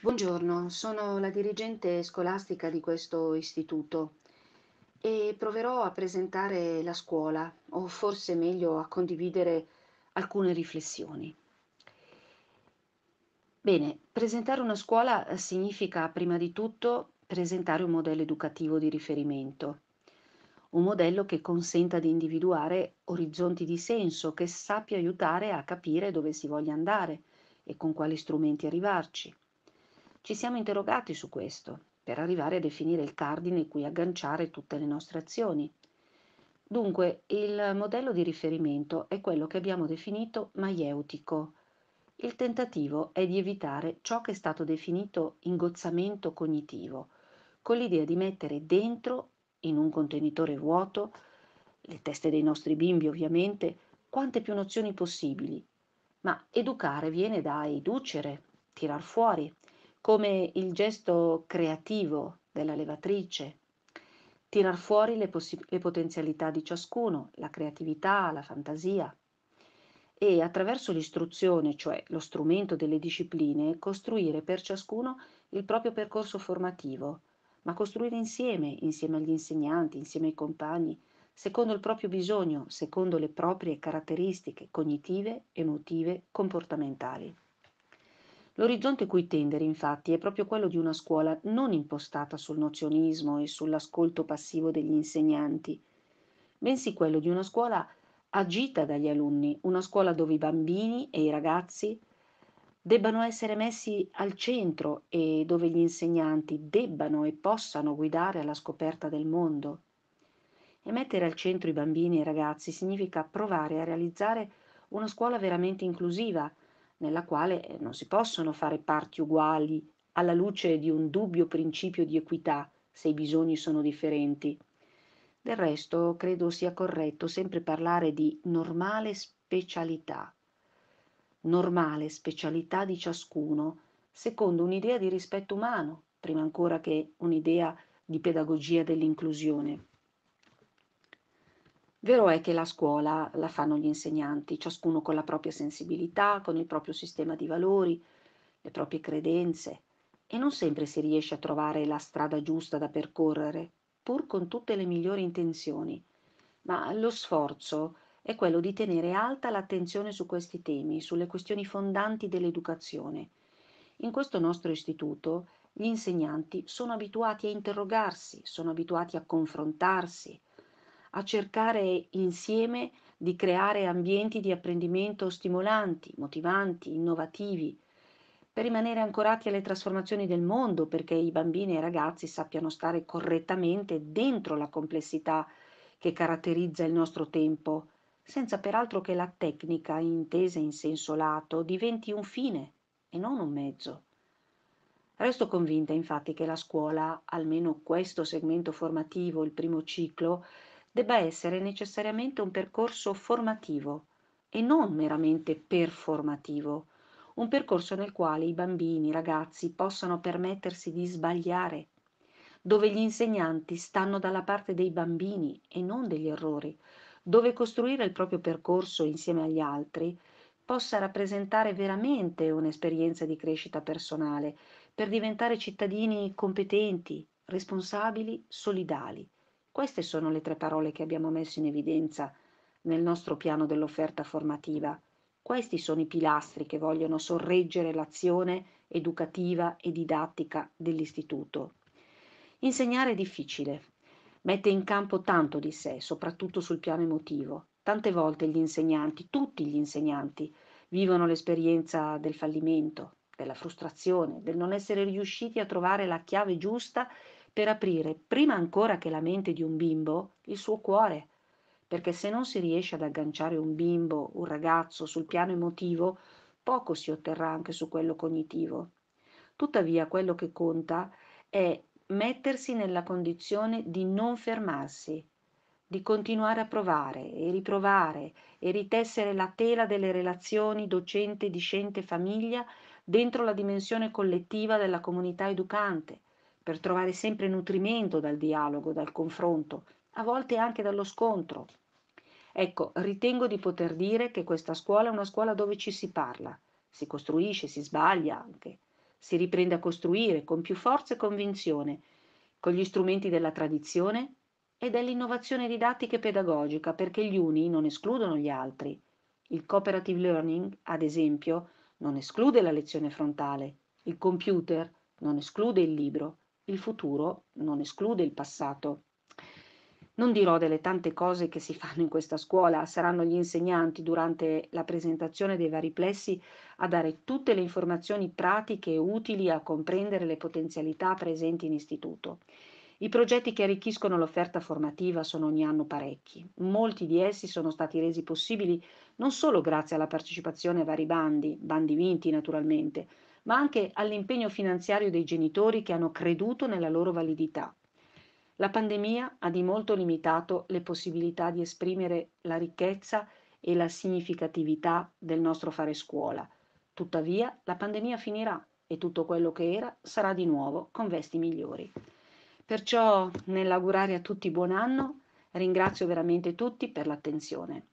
Buongiorno, sono la dirigente scolastica di questo istituto e proverò a presentare la scuola o forse meglio a condividere alcune riflessioni. Bene, presentare una scuola eh, significa prima di tutto presentare un modello educativo di riferimento, un modello che consenta di individuare orizzonti di senso, che sappia aiutare a capire dove si voglia andare e con quali strumenti arrivarci ci siamo interrogati su questo per arrivare a definire il cardine cui agganciare tutte le nostre azioni. Dunque, il modello di riferimento è quello che abbiamo definito maieutico. Il tentativo è di evitare ciò che è stato definito ingozzamento cognitivo, con l'idea di mettere dentro, in un contenitore vuoto, le teste dei nostri bimbi ovviamente, quante più nozioni possibili. Ma educare viene da educere, tirar fuori, come il gesto creativo della levatrice, tirar fuori le, possi- le potenzialità di ciascuno, la creatività, la fantasia e attraverso l'istruzione, cioè lo strumento delle discipline, costruire per ciascuno il proprio percorso formativo, ma costruire insieme, insieme agli insegnanti, insieme ai compagni, secondo il proprio bisogno, secondo le proprie caratteristiche cognitive, emotive, comportamentali. L'orizzonte cui tendere, infatti, è proprio quello di una scuola non impostata sul nozionismo e sull'ascolto passivo degli insegnanti, bensì quello di una scuola agita dagli alunni, una scuola dove i bambini e i ragazzi debbano essere messi al centro e dove gli insegnanti debbano e possano guidare alla scoperta del mondo. E mettere al centro i bambini e i ragazzi significa provare a realizzare una scuola veramente inclusiva, nella quale eh, non si possono fare parti uguali alla luce di un dubbio principio di equità se i bisogni sono differenti. Del resto credo sia corretto sempre parlare di normale specialità, normale specialità di ciascuno, secondo un'idea di rispetto umano, prima ancora che un'idea di pedagogia dell'inclusione. Vero è che la scuola la fanno gli insegnanti, ciascuno con la propria sensibilità, con il proprio sistema di valori, le proprie credenze, e non sempre si riesce a trovare la strada giusta da percorrere, pur con tutte le migliori intenzioni. Ma lo sforzo è quello di tenere alta l'attenzione su questi temi, sulle questioni fondanti dell'educazione. In questo nostro istituto gli insegnanti sono abituati a interrogarsi, sono abituati a confrontarsi, a cercare insieme di creare ambienti di apprendimento stimolanti, motivanti, innovativi, per rimanere ancorati alle trasformazioni del mondo, perché i bambini e i ragazzi sappiano stare correttamente dentro la complessità che caratterizza il nostro tempo, senza peraltro che la tecnica, intesa in senso lato, diventi un fine e non un mezzo. Resto convinta infatti che la scuola, almeno questo segmento formativo, il primo ciclo, debba essere necessariamente un percorso formativo e non meramente performativo, un percorso nel quale i bambini, i ragazzi possano permettersi di sbagliare, dove gli insegnanti stanno dalla parte dei bambini e non degli errori, dove costruire il proprio percorso insieme agli altri possa rappresentare veramente un'esperienza di crescita personale per diventare cittadini competenti, responsabili, solidali queste sono le tre parole che abbiamo messo in evidenza nel nostro piano dell'offerta formativa. Questi sono i pilastri che vogliono sorreggere l'azione educativa e didattica dell'istituto. Insegnare è difficile, mette in campo tanto di sé, soprattutto sul piano emotivo. Tante volte gli insegnanti, tutti gli insegnanti, vivono l'esperienza del fallimento, della frustrazione, del non essere riusciti a trovare la chiave giusta per aprire, prima ancora che la mente di un bimbo, il suo cuore. Perché se non si riesce ad agganciare un bimbo, un ragazzo sul piano emotivo, poco si otterrà anche su quello cognitivo. Tuttavia quello che conta è mettersi nella condizione di non fermarsi, di continuare a provare e riprovare e ritessere la tela delle relazioni docente, discente, famiglia dentro la dimensione collettiva della comunità educante, per trovare sempre nutrimento dal dialogo, dal confronto, a volte anche dallo scontro. Ecco, ritengo di poter dire che questa scuola è una scuola dove ci si parla, si costruisce, si sbaglia anche, si riprende a costruire con più forza e convinzione, con gli strumenti della tradizione e dell'innovazione didattica e pedagogica, perché gli uni non escludono gli altri. Il cooperative learning, ad esempio, non esclude la lezione frontale, il computer non esclude il libro, il futuro non esclude il passato. Non dirò delle tante cose che si fanno in questa scuola, saranno gli insegnanti durante la presentazione dei vari plessi a dare tutte le informazioni pratiche e utili a comprendere le potenzialità presenti in istituto. I progetti che arricchiscono l'offerta formativa sono ogni anno parecchi. Molti di essi sono stati resi possibili non solo grazie alla partecipazione a vari bandi, bandi vinti naturalmente, ma anche all'impegno finanziario dei genitori che hanno creduto nella loro validità. La pandemia ha di molto limitato le possibilità di esprimere la ricchezza e la significatività del nostro fare scuola. Tuttavia, la pandemia finirà e tutto quello che era sarà di nuovo con vesti migliori. Perciò, nell'augurare a tutti buon anno, ringrazio veramente tutti per l'attenzione.